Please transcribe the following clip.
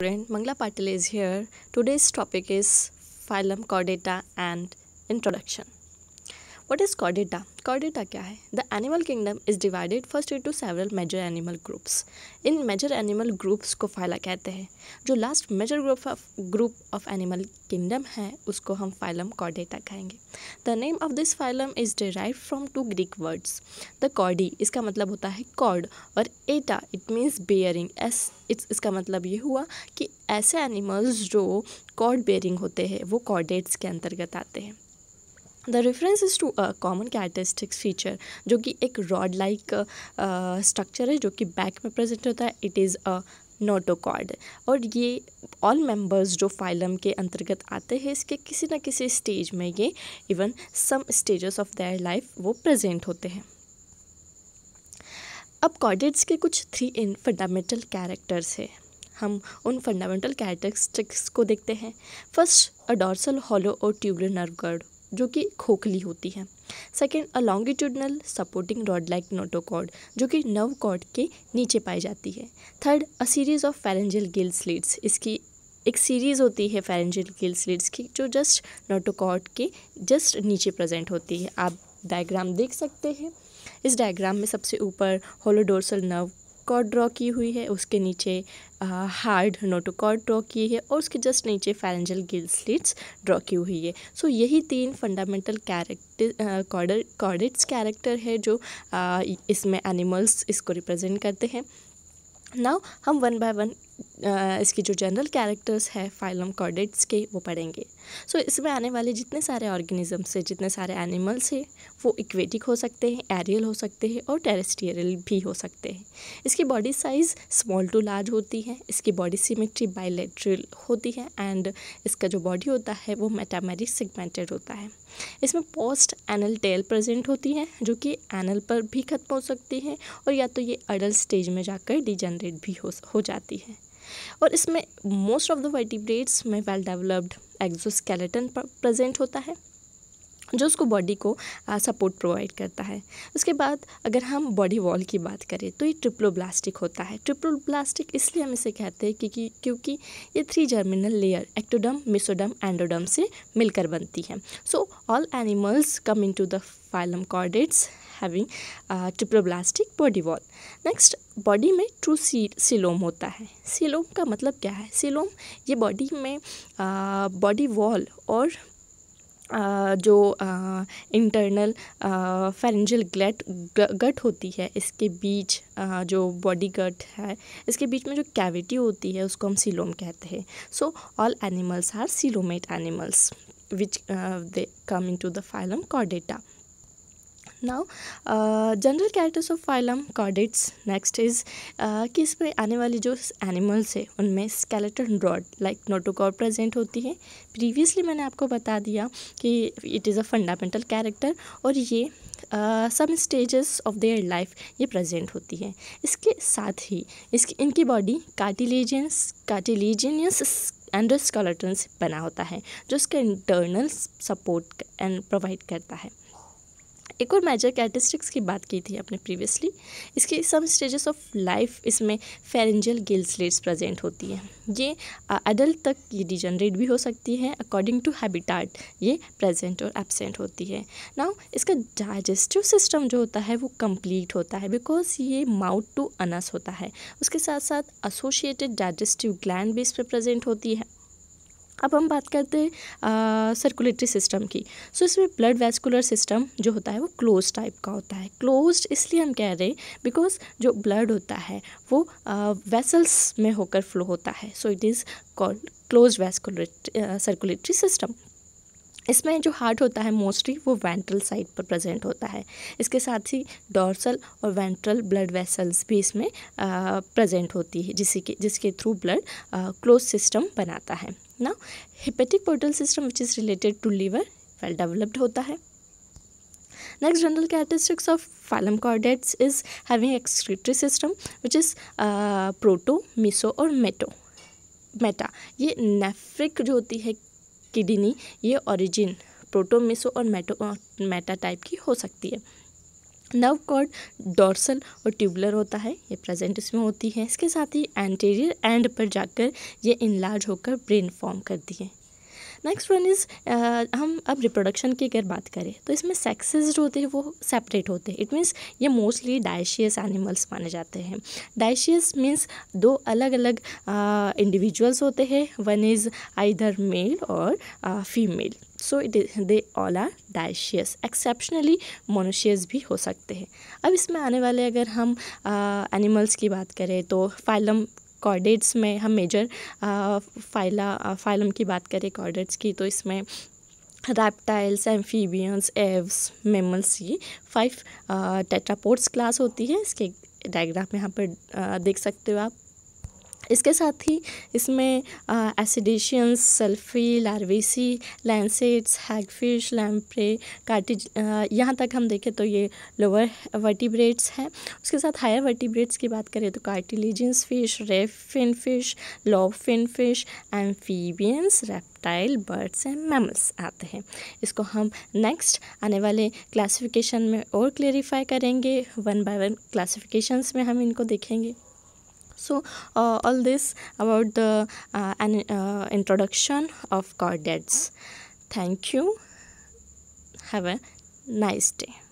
Friend Mangla Patil is here. Today's topic is phylum chordata and introduction. What is कॉडेटा कॉडेटा क्या है the animal kingdom is divided first into several major animal groups in major animal groups को phyla कहते हैं जो last major group of group of animal kingdom है उसको हम phylum Chordata कहेंगे the name of this phylum is derive from to Greek words the Cardi इसका मतलब होता है कॉड और एटा it means bearing S it's इसका मतलब ये हुआ कि ऐसे एनिमल्स जो कॉर्ड बियरिंग होते हैं वो कॉडेट्स के अंतर्गत आते हैं the reference is to a common characteristics feature जो कि एक रॉड लाइक स्ट्रक्चर है जो कि बैक में प्रेजेंट होता है इट इज़ अ नोटोकॉर्ड और ये ऑल मेंबर्स जो फाइलम के अंतर्गत आते हैं इसके किसी न किसी स्टेज में ये even some stages of their life वो प्रेजेंट होते हैं अब कॉर्डेट्स के कुछ थ्री इन फंडामेंटल कैरेक्टर्स हैं हम उन फंडामेंटल कैरेक्टरिस्टिक्स को देखते हैं फर्स्ट अ डॉर्सल हॉलो और ट्यूबुलर नर्व गर्ड जो कि खोखली होती है second a longitudinal supporting rod like notochord जो कि नव कॉड के नीचे पाई जाती है third a series of pharyngeal gill slits इसकी एक सीरीज़ होती है फेरेंजल गिल स्लीट्स की जो जस्ट नोटोकॉड के जस्ट नीचे प्रेजेंट होती है आप डायग्राम देख सकते हैं इस डायग्राम में सबसे ऊपर होलोडोर्सल नर्व कॉर्ड ड्रॉ की हुई है उसके नीचे हार्ड नोटो कॉर्ड ड्रॉ की है और उसके जस्ट नीचे फैरेंजल गिल स्लिट्स ड्रॉ की हुई है सो so, यही तीन fundamental character chorda chordates character है जो uh, इसमें एनिमल्स इसको रिप्रेजेंट करते हैं नाउ हम वन बाय वन इसकी जो जनरल कैरेक्टर्स है फाइलम कॉर्डेट्स के वो पढ़ेंगे सो so, इसमें आने वाले जितने सारे ऑर्गेनिजम्स है जितने सारे एनिमल्स हैं वो इक्वेटिक हो सकते हैं एरियल हो सकते हैं और टेरेस्टियरल भी हो सकते हैं इसकी body size small to large होती है इसकी बॉडी सीमेट्री बाइलेट्रल होती है एंड इसका जो बॉडी होता है वो मेटामेरिक सिगमेंटेड होता है इसमें पोस्ट एनल टेल प्रेजेंट होती है जो कि एनल पर भी ख़त्म हो सकती है और या तो ये अडल्ट स्टेज में जाकर डिजनरेट भी हो हो जाती है और इसमें मोस्ट ऑफ द वर्टिब्रेट्स में वेल डेवलप्ड एक्जोस्केलेटन प्रेजेंट होता है जो उसको बॉडी को सपोर्ट प्रोवाइड करता है उसके बाद अगर हम बॉडी वॉल की बात करें तो ये ट्रिप्लोब्लास्टिक होता है ट्रिप्लोब्लास्टिक इसलिए हम इसे कहते हैं क्योंकि क्योंकि ये three germinal layer ectoderm mesoderm endoderm से मिलकर बनती है so all animals come into the phylum chordates having triploblastic body wall next body में ट्रू सी सिलोम होता है सिलोम का मतलब क्या है सिलोम ये बॉडी में बॉडी वॉल और जो इंटरनल फेरेंजल ग्लैट गट होती है इसके बीच जो बॉडी गट है इसके बीच में जो कैविटी होती है उसको हम सिलोम कहते हैं so all animals are coelomate animals which they come into the phylum कॉडेटा now general characters of phylum chordates next is कि इसमें आने वाली जो एनिमल्स है उनमें skeleton rod like notochord present होती है प्रीवियसली मैंने आपको बता दिया कि it is a fundamental character और ये some stages of their life ये प्रेजेंट होती है इसके साथ ही इसकी इनकी बॉडी कार्टिलेजियंस कार्टिलेजिनियस एंडोस्कॉलेटन से बना होता है जो इसका इंटरनल सपोर्ट एंड प्रोवाइड करता है एक और मेजर कैटिस्टिक्स की बात की थी आपने प्रीवियसली इसके सम स्टेजेस ऑफ लाइफ इसमें फेरेंजल गिल स्लेट्स प्रेजेंट होती हैं ये अडल्ट तक ये डिजनरेट भी हो सकती है अकॉर्डिंग टू हैबिटाट ये प्रेजेंट और एबसेंट होती है नाउ इसका डाइजेस्टिव सिस्टम जो होता है वो कंप्लीट होता है बिकॉज ये माउथ टू अनस होता है उसके साथ साथ एसोशिएटेड डाइजेस्टिव ग्लैंड भी इस पर प्रेजेंट होती है अब हम बात करते हैं सर्कुलेटरी सिस्टम की सो so, इसमें ब्लड वेस्कुलर सिस्टम जो होता है वो क्लोज टाइप का होता है क्लोज इसलिए हम कह रहे हैं बिकॉज जो ब्लड होता है वो वेसल्स में होकर फ्लो होता है so it is called closed vascular circulatory system इसमें जो हार्ट होता है मोस्टली वो वेंट्रल साइड पर प्रेजेंट होता है इसके साथ ही डॉर्सल और वेंट्रल ब्लड वेसल्स भी इसमें प्रेजेंट होती है जिसके जिसके थ्रू ब्लड क्लोज सिस्टम बनाता है ना hepatic portal system which is related to liver well developed होता है next general characteristics of phylum chordates is having excretory system which is proto meso और मेटो मेटा ये नेफ्रिक जो होती है किडनी ये ओरिजिन प्रोटो मिसो और meto Meta type की हो सकती है नर्व कॉर्ड डोर्सल और ट्यूबुलर होता है ये प्रेजेंट इसमें होती है इसके साथ ही एंटीरियर एंड पर जाकर ये इनलार्ज होकर ब्रेन फॉर्म करती है नेक्स्ट वन इज़ हम अब रिप्रोडक्शन की अगर बात करें तो इसमें जो होते हैं वो सेपरेट होते हैं इट मीन्स ये मोस्टली डायशियस एनिमल्स माने जाते हैं डायशियस मीन्स दो अलग अलग इंडिविजुअल्स होते हैं वन इज़ आइधर मेल और female so it they all are dioecious exceptionally monoecious भी हो सकते हैं अब इसमें आने वाले अगर हम एनिमल्स uh, की बात करें तो फाइलम कॉर्डेट्स में हम मेजर फाइला फाइलम की बात करें कॉर्डेट्स की तो इसमें रैप्टाइल्स एम्फीबियंस एव्स मेमल्स ये फाइव टेट्रापोर्ट्स क्लास होती है इसके डायग्राम यहाँ पर देख सकते हो आप इसके साथ ही इसमें ascidians salps larvacea lancelets hagfish lamprey cartilage यहाँ तक हम देखें तो ये लोअर वर्टिब्रेट्स हैं उसके साथ हायर वर्टिब्रेट्स की बात करें तो cartilaginous fish ray fin fish lobe fin fish amphibians reptile birds and mammals आते हैं इसको हम नेक्स्ट आने वाले क्लासिफिकेशन में और क्लेरिफाई करेंगे वन बाय वन क्लासिफिकेशंस में हम इनको देखेंगे so uh, all this about the uh, an, uh, introduction of chordates thank you have a nice day